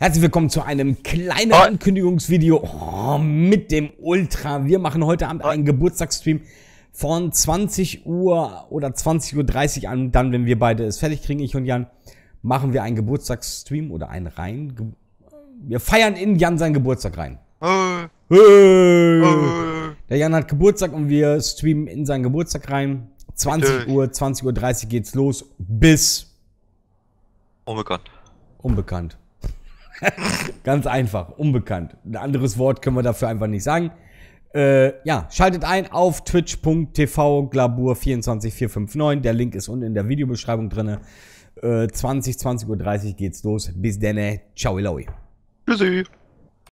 Herzlich willkommen zu einem kleinen oh. Ankündigungsvideo oh, mit dem Ultra. Wir machen heute Abend oh. einen Geburtstagsstream von 20 Uhr oder 20.30 Uhr an. Dann, wenn wir beide es fertig kriegen, ich und Jan, machen wir einen Geburtstagsstream oder einen rein. Wir feiern in Jan seinen Geburtstag rein. Äh. Äh. Der Jan hat Geburtstag und wir streamen in seinen Geburtstag rein. 20 Uhr, 20.30 Uhr geht's los bis. Unbekannt. Unbekannt. Ganz einfach, unbekannt. Ein anderes Wort können wir dafür einfach nicht sagen. Äh, ja, schaltet ein auf twitch.tv glabur24459. Der Link ist unten in der Videobeschreibung drin. Äh, 20, 20.30 Uhr geht's los. Bis dann. Ciao, Eloy. Tschüssi.